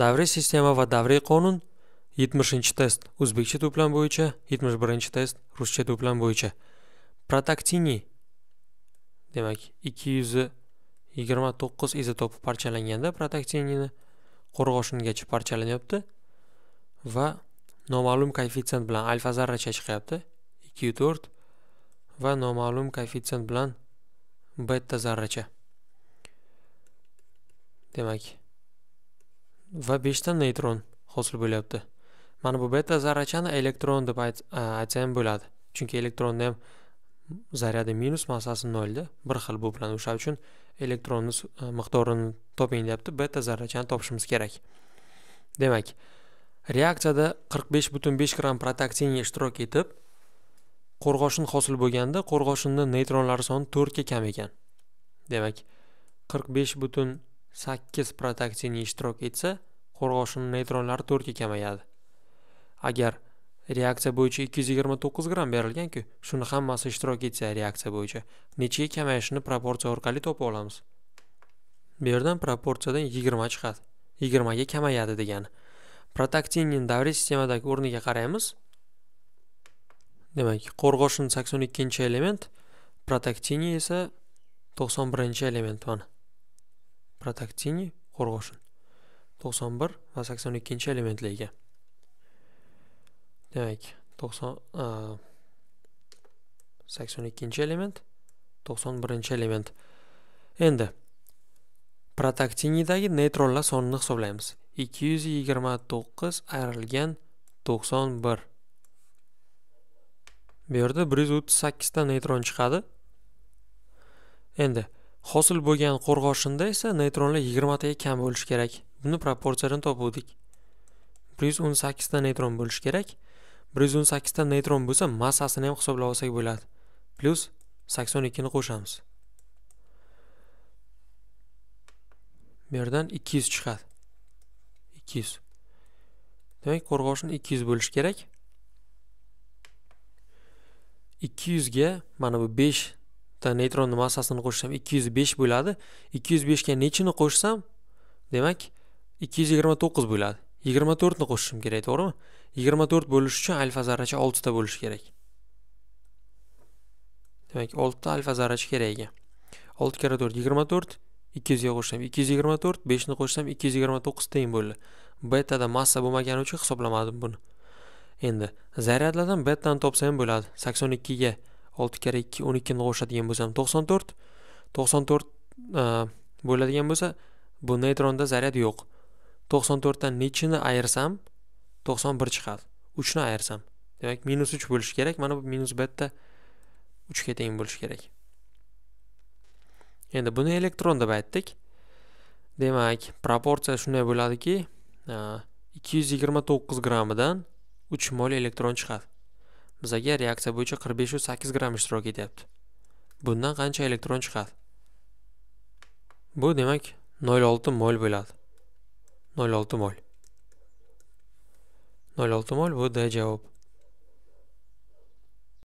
davriy sistema va davriy qonun 70 test o'zbekcha to'plam bo'yicha 71 test ruscha to'plam bo'yicha protaktini demak 229 izotopi parchalanganda protaktinini qo'rg'oshingacha parchalanyapti va noma'lum koeffitsient bilan alfa zarracha chiqyapti 2,4 va noma'lum koeffitsient bilan beta zarracha demak va 5 ta neytron hosil bo'lyapti mana bu beta zarrachani elektron deb aytsam bo'ladi chunki elektronni ham zaryadi minus massasi nolda bir xil bu bilan o'sha uchun elektronni miqdorini toping deyapti beta zarrachani topishimiz kerak demak reaksiyada 45.5 gram butun ishtirok etib qo'rg'oshin hosil bo'lganda qo'rg'oshinning neytronlari soni 4 ga kam ekan demak 45 butun sakkiz protektsin ishtirok etsa qo'rg'oshin neytronlari to'rtga kamayadi agar reaksiya bo'yicha ikki yuz yigirma to'qqiz gramm berilganku shuni hammasi ishtirok etsa reaksiya bo'yicha nechaga kamayishini proporsiya orqali topib olamiz bu yerdan proporsiyadan yigirma chiqadi yigirmaga kamayadi degani protaktinni davriy sistemadagi o'rniga qaraymiz demak qo'rg'oshin sakson ikkinchi element protaktini esa to'qson birinchi element mana protoktini qo'rg'oshin 91 va 82 elementlar ega demak 90 82 element 91 element endi protoktinidagi neytronlar sonini hisoblaymiz 229 ayrilgan 91 bu yerda 138 ta neytron chiqadi endi Hosil bo'lgan qo'rg'oshinda esa neytronlar 20 taga kam bo'lishi kerak. Buni proporsiyadan topdik. 118 ta neytron bo'lishi kerak. 118 ta neytron bo'lsa, massasini ham hisoblab olsak bo'ladi. Plus 82 ni qo'shamiz. Bu yerdan 200 chiqadi. 200. Demak, qo'rg'oshin 200 bo'lishi kerak. 200 ga mana bu 5 bitta neytronni massasini qo'shsam 205 bo'ladi 205 ga nechini qo'shsam demak 229 bo'ladi 24 ni qo'shishim kerak to'g'rimi 24 bo'lishi uchun alfa zarracha 6 ta bo'lishi kerak demak 6 ta alfa zarracha kerak ekan 6 karra 4 24 200 ga qo'shsam 224 5 ni qo'shsam 229 teng bo'ldi betada massa bo'lmagani uchun hisoblamadim buni endi zaryadlardan betani topsa ham bo'ladi 82 ga olti karra ikki o'n ikkini qo'shadigan bo'lsam to'qson to'rt to'qson to'rt e, bo'ladigan bo'lsa bu neytronda zaryad yo'q to'qson to'rtdan nechini ayirsam to'qson bir chiqadi uchni ayirsam demak minus uch bo'lishi kerak mana bu minus betta uchga teng bo'lishi kerak endi buni elektron deb aytdik demak proporsiya shunday bo'ladiki e, ikki yuz yigirma to'qqiz grammidan uch mol elektron chiqadi bizaga reaksiya bo'yicha 45.8 8 ishtirok etyapti bundan qancha elektron chiqadi bu demak 0.6 mol bo'ladi 0.6 mol 0.6 mol bu d javob